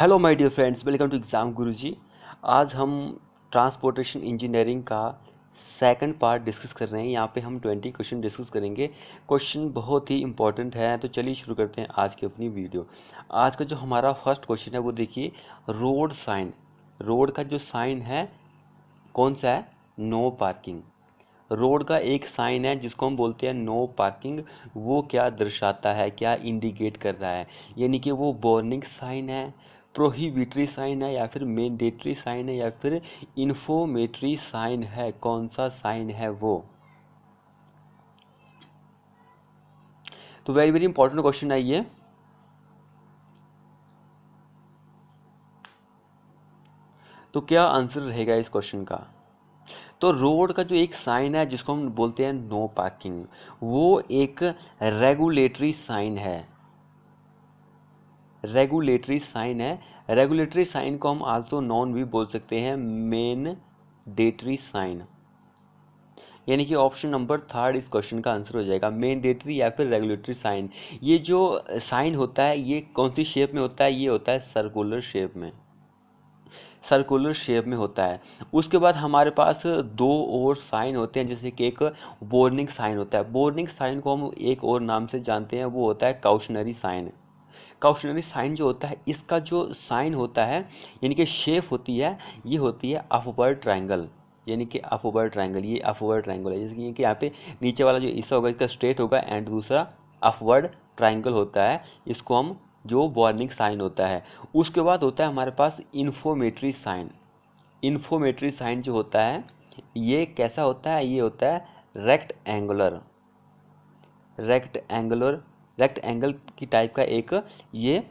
hello my dear friends welcome to exam Guruji आज हम transportation engineering का सेकंड पार्ट डिस्कस कर रहे हैं यहाँ पे हम ट्वेंटी क्वेश्चन डिस्कस करेंगे क्वेश्चन बहुत ही इंपॉर्टेंट है तो चलिए शुरू करते हैं आज की अपनी वीडियो आज का जो हमारा फर्स्ट क्वेश्चन है वो देखिए रोड साइन रोड का जो साइन है कौन सा है नो पार्किंग रोड का एक साइन है जिसको हम बोलते हैं नो पार्किंग वो क्या दर्शाता है क्या इंडिकेट कर रहा है यानी कि वो वार्निंग साइन है प्रोहिबिटरी साइन है या फिर मैंडेटरी साइन है या फिर इन्फोमेटरी साइन है कौन सा साइन है वो तो वेरी वेरी इंपॉर्टेंट क्वेश्चन है ये तो क्या आंसर रहेगा इस क्वेश्चन का तो रोड का जो एक साइन है जिसको हम बोलते हैं नो पार्किंग वो एक रेगुलेटरी साइन है रेगुलेटरी साइन है रेगुलेटरी साइन को हम आल्सो नॉन भी बोल सकते हैं मेन डेटरी साइन यानी कि ऑप्शन नंबर थर्ड इस क्वेश्चन का आंसर हो जाएगा मेन डेटरी या फिर रेगुलेटरी साइन ये जो साइन होता है ये कौन सी शेप में होता है ये होता है सर्कुलर शेप में सर्कुलर शेप में होता है उसके बाद हमारे पास दो और साइन होते हैं जैसे कि एक बोर्निंग साइन होता है बोर्निंग साइन को हम एक और नाम से जानते हैं वो होता है काउशनरी साइन काउशनरी साइन जो होता है इसका जो साइन होता है यानी कि शेप होती है ये होती है अफवर ट्राइंगल यानी कि अफवर्ड ट्राइंगल ये अफवर्ड ट्राइंगल है जैसे कि यहाँ पे नीचे वाला जो हिस्सा होगा इसका स्ट्रेट होगा एंड दूसरा अफवर्ड ट्राइंगल होता है इसको हम जो वार्निंग साइन होता है उसके बाद होता है हमारे पास इन्फोमेटरी साइन इन्फोमेटरी साइन जो होता है ये कैसा होता है ये होता है rectangular rectangular angle की टाइप का एक ये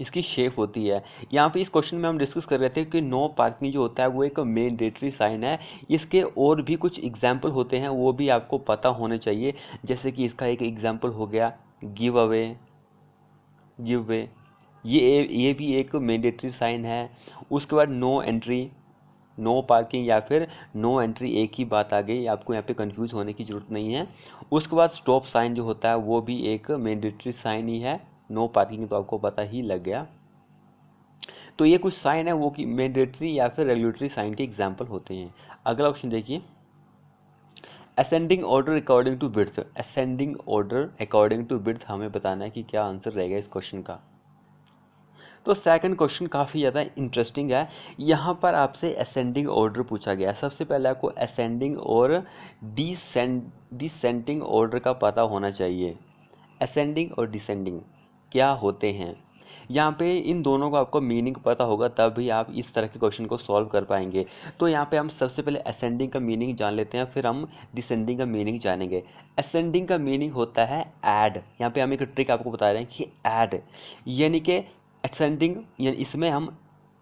इसकी शेप होती है यहाँ पे इस क्वेश्चन में हम डिस्कस कर रहे थे कि नो पार्किंग जो होता है वो एक मैंडेटरी साइन है इसके और भी कुछ एग्जाम्पल होते हैं वो भी आपको पता होने चाहिए जैसे कि इसका एक एग्जाम्पल हो गया गिव अवे गिव अवे ये ये भी एक मैंडेटरी साइन है उसके बाद नो एंट्री नो पार्किंग या फिर नो एंट्री एक ही बात आ गई आपको यहाँ पे कंफ्यूज होने की ज़रूरत नहीं है उसके बाद स्टॉप साइन जो होता है वो भी एक मैंडेटरी साइन ही है नो पार्किंग तो आपको पता ही लग गया तो ये कुछ साइन है वो कि मैंडेटरी या फिर रेगुलेटरी साइन के एग्जाम्पल होते हैं अगला ऑप्शन देखिए ascending order according to birth ascending order according to birth हमें बताना है कि क्या आंसर रहेगा इस क्वेश्चन का तो सेकंड क्वेश्चन काफ़ी ज़्यादा इंटरेस्टिंग है यहाँ पर आपसे असेंडिंग ऑर्डर पूछा गया सबसे पहले आपको असेंडिंग और डिसेंड डिसेंडिंग ऑर्डर का पता होना चाहिए असेंडिंग और डिसेंडिंग क्या होते हैं यहाँ पे इन दोनों का आपको मीनिंग पता होगा तब भी आप इस तरह के क्वेश्चन को सॉल्व कर पाएंगे तो यहाँ पे हम सबसे पहले असेंडिंग का मीनिंग जान लेते हैं फिर हम डिसेंडिंग का मीनिंग जानेंगे असेंडिंग का मीनिंग होता है ऐड यहाँ पे हम एक ट्रिक आपको बता रहे हैं कि ऐड यानी कि एक्सेंडिंग इसमें हम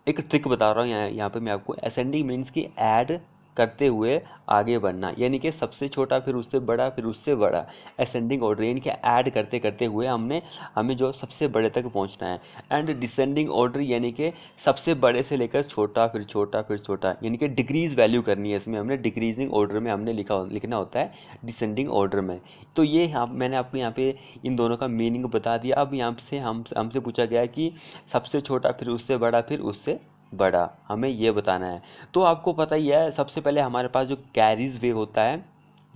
एक ट्रिक बता रहा हूँ यहाँ यहाँ पे मैं आपको असेंडिंग मीन्स कि ऐड करते हुए आगे बढ़ना यानी कि सबसे छोटा फिर उससे बड़ा फिर उससे बड़ा असेंडिंग ऑर्डर यानी कि ऐड करते करते हुए हमने हमें जो सबसे बड़े तक पहुंचना है एंड डिसेंडिंग ऑर्डर यानी कि सबसे बड़े से लेकर छोटा फिर छोटा फिर छोटा यानी कि डिक्रीज वैल्यू करनी है इसमें हमने डिक्रीजिंग ऑर्डर में हमने लिखा लिखना होता है डिसेंडिंग ऑर्डर में तो ये हाँ मैंने आपको यहाँ पे इन दोनों का मीनिंग बता दिया अब यहाँ से हम हमसे पूछा गया कि सबसे छोटा फिर उससे बड़ा फिर उससे बड़ा हमें ये बताना है तो आपको पता ही है सबसे पहले हमारे पास जो कैरीज वे होता है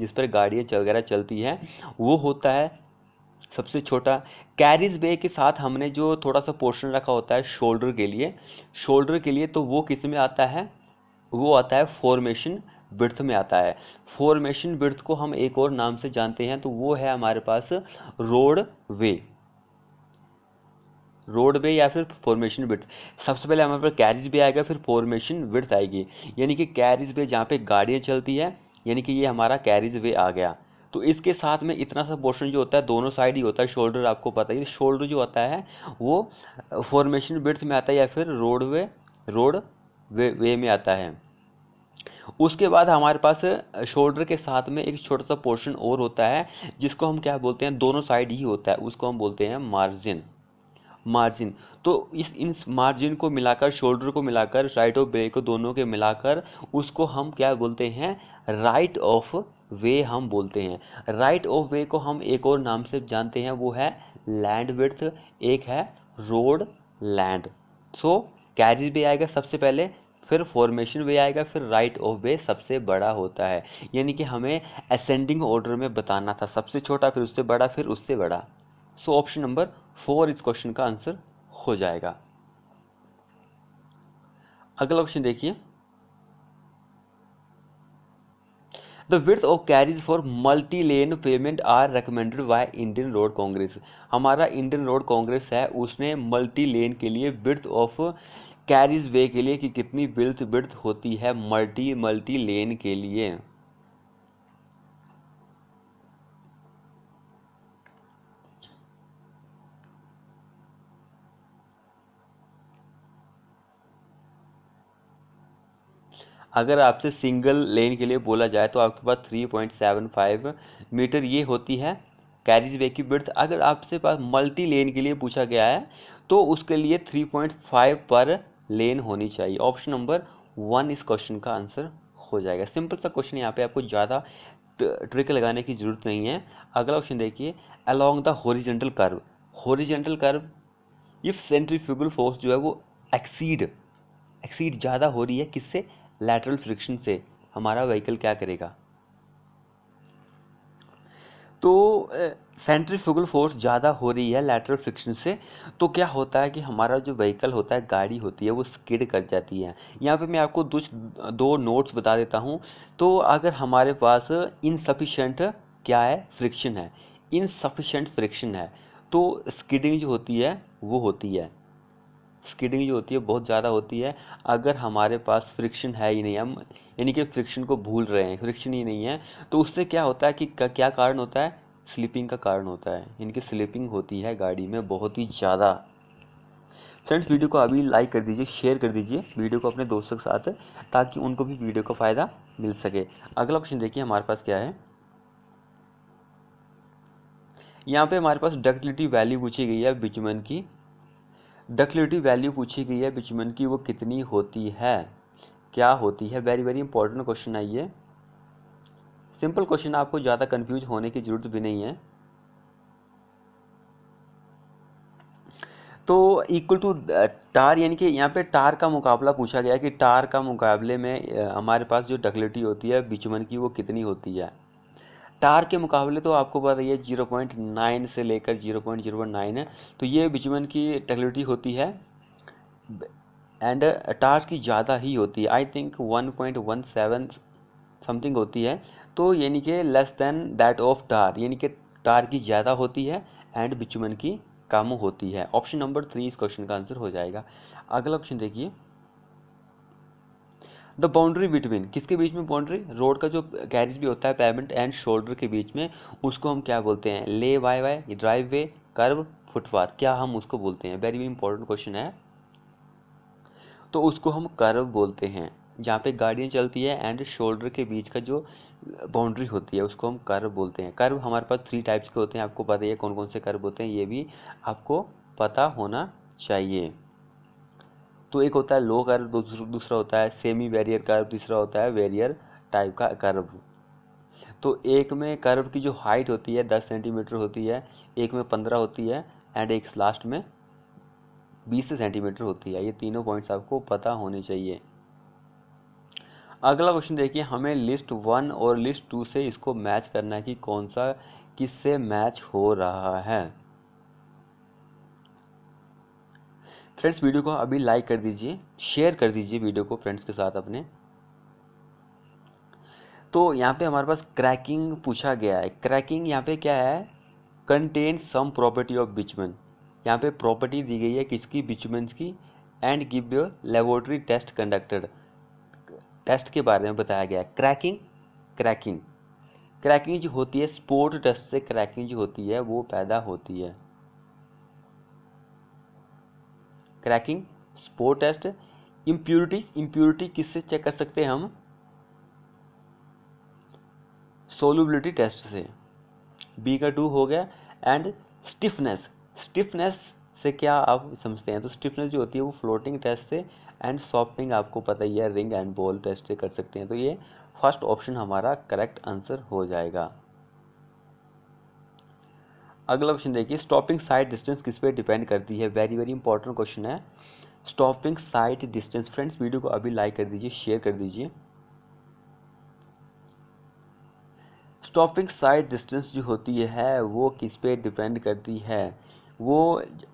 जिस पर गाड़ियाँ वगैरह चलती हैं वो होता है सबसे छोटा कैरीज बे के साथ हमने जो थोड़ा सा पोर्शन रखा होता है शोल्डर के लिए शोल्डर के लिए तो वो किस में आता है वो आता है फॉर्मेशन ब्रथ में आता है फॉर्मेशन ब्रथ को हम एक और नाम से जानते हैं तो वो है हमारे पास रोड वे रोड वे या फिर फॉर्मेशन विथ सबसे पहले हमारे पास कैरिज वे आएगा फिर फॉर्मेशन विथ आएगी यानी कि कैरिज वे जहाँ पे गाड़ियाँ चलती है यानी कि ये हमारा कैरिज वे आ गया तो इसके साथ में इतना सा पोर्शन जो होता है दोनों साइड ही होता है शोल्डर आपको पता ही शोल्डर जो होता है वो फॉर्मेशन विथ में आता है या फिर रोड वे रोड वे वे में आता है उसके बाद हमारे पास शोल्डर के साथ में एक छोटा सा पोर्शन और होता है जिसको हम क्या बोलते हैं दोनों साइड ही होता है उसको हम बोलते हैं मार्जिन मार्जिन तो इस इन मार्जिन को मिलाकर शोल्डर को मिलाकर राइट और ब्रेक को दोनों के मिलाकर उसको हम क्या बोलते हैं राइट ऑफ वे हम बोलते हैं राइट ऑफ वे को हम एक और नाम से जानते हैं वो है लैंड विर्थ एक है road land so carriageway आएगा सबसे पहले फिर फॉर्मेशन वे आएगा फिर राइट ऑफ वे सबसे बड़ा होता है यानी कि हमें असेंडिंग ऑर्डर में बताना था सबसे छोटा फिर उससे बड़ा फिर उससे बड़ा सो ऑप्शन नंबर फोर इस क्वेश्चन का आंसर हो जाएगा अगला क्वेश्चन देखिए the width of carriage for multi lane pavement are recommended by Indian road congress हमारा इंडियन रोड कांग्रेस है उसने मल्टी लेन के लिए विथ ऑफ कैरीज वे के लिए कि कितनी विल्थ विर्थ होती है मल्टी मल्टी लेन के लिए अगर आपसे सिंगल लेन के लिए बोला जाए तो आपके पास 3.75 मीटर ये होती है कैरिज वे की ब्रथ अगर आपसे पास मल्टी लेन के लिए पूछा गया है तो उसके लिए 3.5 पर लेन होनी चाहिए ऑप्शन नंबर वन इस क्वेश्चन का आंसर हो जाएगा सिंपल सा क्वेश्चन यहाँ पे आपको ज़्यादा ट्रिक लगाने की जरूरत नहीं है अगला ऑप्शन देखिए along the horizontal curve horizontal curve if centrifugal force जो है वो एक्सीड एक्सीड ज़्यादा हो रही है किससे लैटरल फ्रिक्शन से हमारा व्हीकल क्या करेगा तो सेंट्रीफ्यूगल फोर्स ज़्यादा हो रही है लैटरल फ्रिक्शन से तो क्या होता है कि हमारा जो व्हीकल होता है गाड़ी होती है वो स्किड कर जाती है यहाँ पे मैं आपको कुछ दो नोट्स बता देता हूँ तो अगर हमारे पास इनसफिशेंट क्या है फ्रिक्शन है इनसफिशेंट फ्रिक्शन है तो स्किडिंग जो होती है वो होती है स्कीडिंग जो होती है बहुत ज़्यादा होती है अगर हमारे पास फ्रिक्शन है ही नहीं हम यानी कि फ्रिक्शन को भूल रहे हैं फ्रिक्शन ही नहीं है तो उससे क्या होता है कि क्या कारण होता है स्लिपिंग का कारण होता है इनकी स्लिपिंग होती है गाड़ी में बहुत ही ज़्यादा फ्रेंड्स वीडियो को अभी लाइक कर दीजिए शेयर कर दीजिए वीडियो को अपने दोस्तों के साथ ताकि उनको भी वीडियो का फ़ायदा मिल सके अगला ऑप्शन देखिए हमारे पास क्या है यहाँ पे हमारे पास डक्टिलिटी वैल्यू पूछी गई है बिचमन की डेक्लेटिव वैल्यू पूछी गई है बिचमन की वो कितनी होती है क्या होती है वेरी वेरी इंपॉर्टेंट क्वेश्चन है ये सिंपल क्वेश्चन आपको ज़्यादा कंफ्यूज होने की ज़रूरत भी नहीं है तो इक्वल टू टार यानी कि यहाँ पे टार का मुकाबला पूछा गया कि टार का मुकाबले में uh, हमारे पास जो डकलिटी होती है बिचमन की वो कितनी होती है टार के मुकाबले तो आपको पता ही है जीरो पॉइंट नाइन से लेकर जीरो पॉइंट जीरो नाइन है तो ये बिचमन की टेक्लिटी होती है एंड टार की ज़्यादा ही होती है I think one point one seven something होती है तो यानी कि less than that of tar यानी कि टार की ज़्यादा होती है एंड बिचमन की कम होती है ऑप्शन नंबर थ्री इस क्वेश्चन का आंसर हो जाएगा अगला क्वेश्चन देखिए द बाउंड्री बिटवीन किसके बीच में बाउंड्री रोड का जो कैरिज भी होता है पेमेंट एंड शोल्डर के बीच में उसको हम क्या बोलते हैं ले वाई वाई ड्राइव वे कर्व फुटपाथ क्या हम उसको बोलते हैं वेरी इंपॉर्टेंट क्वेश्चन है तो उसको हम कर्व बोलते हैं जहाँ पे गाड़ियाँ चलती है एंड शोल्डर के बीच का जो बाउंड्री होती है उसको हम कर्व बोलते हैं कर्व हमारे पास थ्री टाइप्स के होते हैं आपको पता ही है कौन कौन से कर्व होते हैं ये भी आपको पता होना चाहिए तो एक होता है लो कर्व दूसरा होता है सेमी वेरियर कर्व तीसरा होता है वेरियर टाइप का कर्व तो एक में कर्व की जो हाइट होती है दस सेंटीमीटर होती है एक में पंद्रह होती है एंड एक लास्ट में बीस सेंटीमीटर होती है ये तीनों पॉइंट्स आपको पता होने चाहिए अगला क्वेश्चन देखिए हमें लिस्ट वन और लिस्ट टू से इसको मैच करना है कि कौन सा किससे मैच हो रहा है फ्रेंड्स वीडियो को अभी लाइक कर दीजिए शेयर कर दीजिए वीडियो को फ्रेंड्स के साथ अपने तो यहाँ पे हमारे पास क्रैकिंग पूछा गया है क्रैकिंग यहाँ पे क्या है contain some property of bitumen यहाँ पे प्रॉपर्टी दी गई है किसकी बिचमैन की and give your laboratory test conducted test के बारे में बताया गया है क्रैकिंग क्रैकिंग क्रैकिंग जो होती है स्पोर्ट टेस्ट से क्रैकिंग जो होती है वो पैदा होती है cracking spot test impurity impurity किससे चेक कर सकते हैं हम सोलबिलिटी टेस्ट से बी का टू हो गया एंड स्टिफनेस स्टिफनेस से क्या आप समझते हैं तो स्टिफनेस जो होती है वो फ्लोटिंग टेस्ट से एंड सॉफ्टिंग आपको पता ही है रिंग एंड बॉल टेस्ट से कर सकते हैं तो ये फर्स्ट ऑप्शन हमारा करेक्ट आंसर हो जाएगा अगला क्वेश्चन देखिए स्टॉपिंग साइड डिस्टेंस किस पे डिपेंड करती है वेरी वेरी इंपॉर्टेंट क्वेश्चन है stopping sight distance friends video को अभी लाइक कर दीजिए शेयर कर दीजिए स्टॉपिंग साइट डिस्टेंस जो होती है वो किस पे डिपेंड करती है वो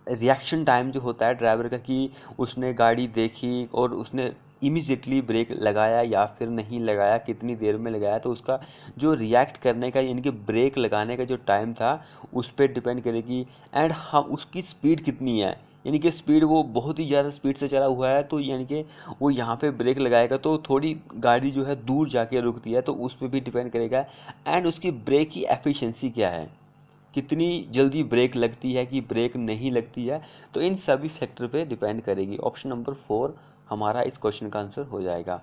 रिएक्शन टाइम जो होता है ड्राइवर का कि उसने गाड़ी देखी और उसने इमिजिएटली ब्रेक लगाया या फिर नहीं लगाया कितनी देर में लगाया तो उसका जो रिएक्ट करने का यानी कि ब्रेक लगाने का जो टाइम था उस पर डिपेंड करेगी एंड हाँ उसकी स्पीड कितनी है यानी कि स्पीड वो बहुत ही ज़्यादा स्पीड से चला हुआ है तो यानी कि वो यहाँ पे ब्रेक लगाएगा तो थोड़ी गाड़ी जो है दूर जाके रुकती है तो उस पर भी डिपेंड करेगा एंड उसकी ब्रेक की एफिशिएंसी क्या है कितनी जल्दी ब्रेक लगती है कि ब्रेक नहीं लगती है तो इन सभी फैक्टर पे डिपेंड करेगी ऑप्शन नंबर फोर हमारा इस क्वेश्चन का आंसर हो जाएगा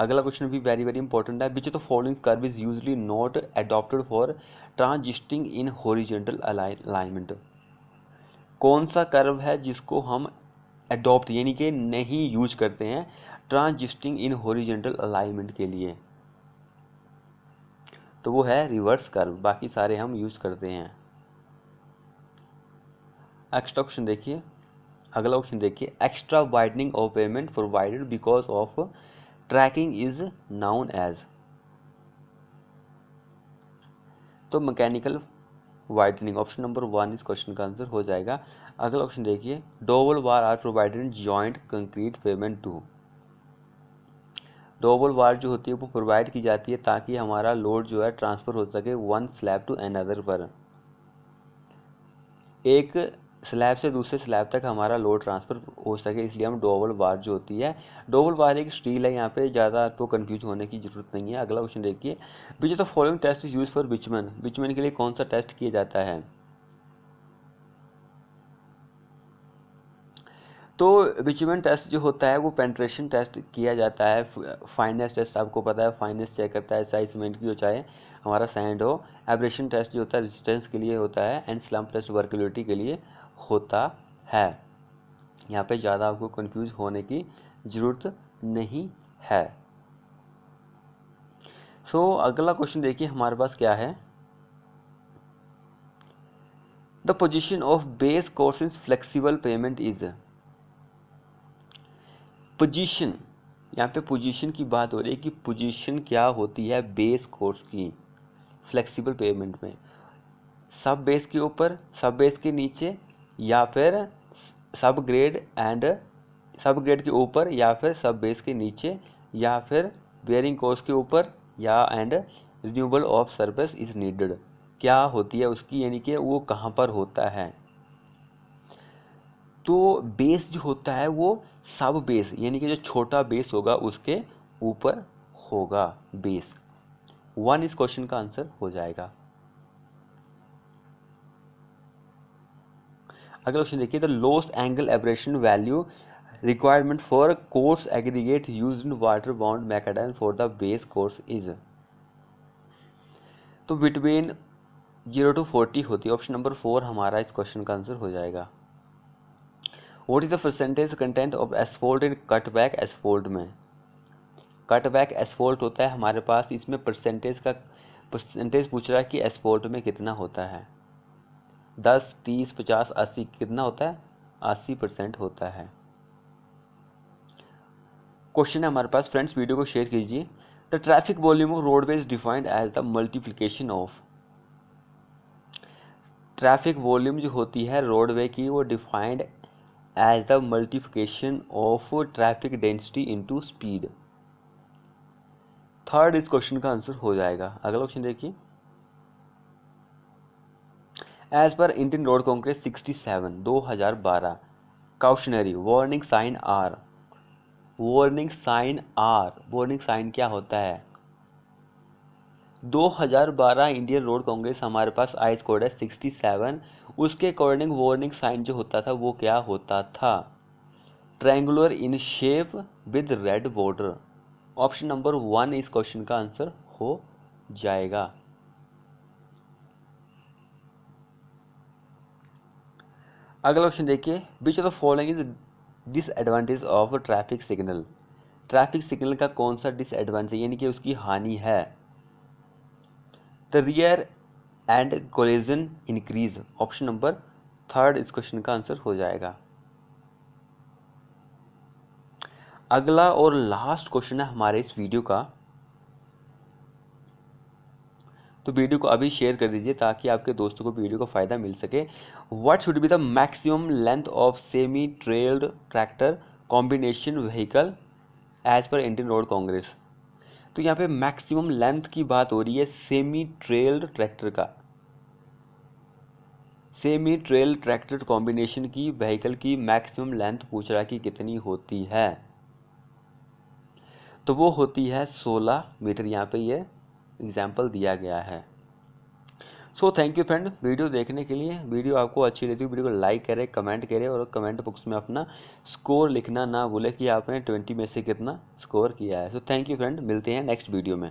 अगला क्वेश्चन भी वेरी वेरी इंपॉर्टेंट है which the following curve is usually not adopted for transiting in horizontal alignment कौन सा कर्व है जिसको हम एडॉप्ट यानी कि नहीं यूज करते हैं ट्रांजिस्टिंग इन होरिजेंटल अलाइनमेंट के लिए तो वो है रिवर्स कर्व बाकी सारे हम यूज करते हैं एक्स्ट क्वेश्चन देखिए अगला ऑप्शन देखिए extra widening of pavement provided because of tracking is known as तो mechanical widening option number one इस क्वेश्चन का आंसर हो जाएगा अगला ऑप्शन देखिए dowel bar are provided in joint concrete pavement to dowel bar जो होती है वो प्रोवाइड की जाती है ताकि हमारा लोड जो है ट्रांसफ़र हो सके वन स्लैब टू अनदर पर एक स्लैब से दूसरे स्लैब तक हमारा लोड ट्रांसफ़र हो सके इसलिए हम डोबल बार जो होती है डोबल बार एक स्टील है यहाँ पे ज़्यादा तो कंफ्यूज होने की जरूरत नहीं है अगला क्वेश्चन देखिए which of the following test is use for bitumen bitumen के लिए कौन सा टेस्ट किया जाता है तो बिचमैन टेस्ट जो होता है वो पेंट्रेशन टेस्ट किया जाता है फाइनेस टेस्ट आपको पता है फाइनेस चेक करता है साइज सीमेंट की हो चाहे हमारा सैंड हो एब्रेशन टेस्ट जो होता है रेजिस्टेंस के लिए होता है एंड स्लम टेस्ट वर्कुलिटी के लिए होता है यहाँ पे ज़्यादा आपको कंफ्यूज होने की ज़रूरत नहीं है सो so, अगला क्वेश्चन देखिए हमारे पास क्या है the position of base course is flexible pavement is position यहाँ पे पोजिशन की बात हो रही है कि पोजिशन क्या होती है बेस कोर्स की फ्लेक्सिबल पेमेंट में सब बेस के ऊपर सब बेस के नीचे या फिर सब ग्रेड एंड सब ग्रेड के ऊपर या फिर सब बेस के नीचे या फिर बेयरिंग कोर्स के ऊपर या and renewal of service is needed क्या होती है उसकी यानी कि वो कहाँ पर होता है तो बेस जो होता है वो सब बेस यानी कि जो छोटा बेस होगा उसके ऊपर होगा बेस वन इस क्वेश्चन का आंसर हो जाएगा अगला क्वेश्चन देखिए the Los Angeles abrasion value requirement for coarse aggregate use in water bound macadam for the base course is तो बिटवीन जीरो टू फोर्टी होती है ऑप्शन नंबर फोर हमारा इस क्वेश्चन का आंसर हो जाएगा what is the percentage content of asphalt in cutback asphalt में cutback एसफोल्ट होता है हमारे पास इसमें परसेंटेज का परसेंटेज पूछ रहा है कि एसफोल्ट में कितना होता है दस तीस पचास अस्सी कितना होता है अस्सी परसेंट होता है क्वेश्चन है हमारे पास फ्रेंड्स वीडियो को शेयर कीजिए the traffic volume of roadways defined as the multiplication of traffic volume जो होती है रोडवे की वो defined as the multiplication of traffic density into speed third इस क्वेश्चन का आंसर हो जाएगा अगला क्वेश्चन देखिए as per Indian road congress 67 2012 cautionary warning sign are warning sign are warning sign क्या होता है 2012 इंडियन रोड कांग्रेस हमारे पास आइस कोड है 67 उसके अकॉर्डिंग वार्निंग साइन जो होता था वो क्या होता था triangular in shape with red border option number one इस क्वेश्चन का आंसर हो जाएगा अगला क्वेश्चन देखिए which of the following is disadvantage of traffic signal traffic signal का कौन सा डिसएडवांटेज यानी कि उसकी हानि है the rear end collision increase option number third इस क्वेश्चन का आंसर हो जाएगा अगला और लास्ट क्वेश्चन है हमारे इस वीडियो का तो वीडियो को अभी शेयर कर दीजिए ताकि आपके दोस्तों को वीडियो का फ़ायदा मिल सके what should be the maximum length of semi trailed tractor combination vehicle as per Indian road congress तो यहाँ पे मैक्सिमम लेंथ की बात हो रही है सेमी ट्रेल्ड ट्रैक्टर का सेमी ट्रेल ट्रैक्टर कॉम्बिनेशन की व्हीकल की मैक्सिमम लेंथ पूछ रहा कि कितनी होती है तो वो होती है 16 मीटर यहाँ पे ये एग्जाम्पल दिया गया है so thank you friend video देखने के लिए वीडियो आपको अच्छी लगी वीडियो को लाइक करें कमेंट करें और कमेंट बॉक्स में अपना स्कोर लिखना ना भूले कि आपने ट्वेंटी में से कितना स्कोर किया है सो थैंक यू फ्रेंड मिलते हैं नेक्स्ट वीडियो में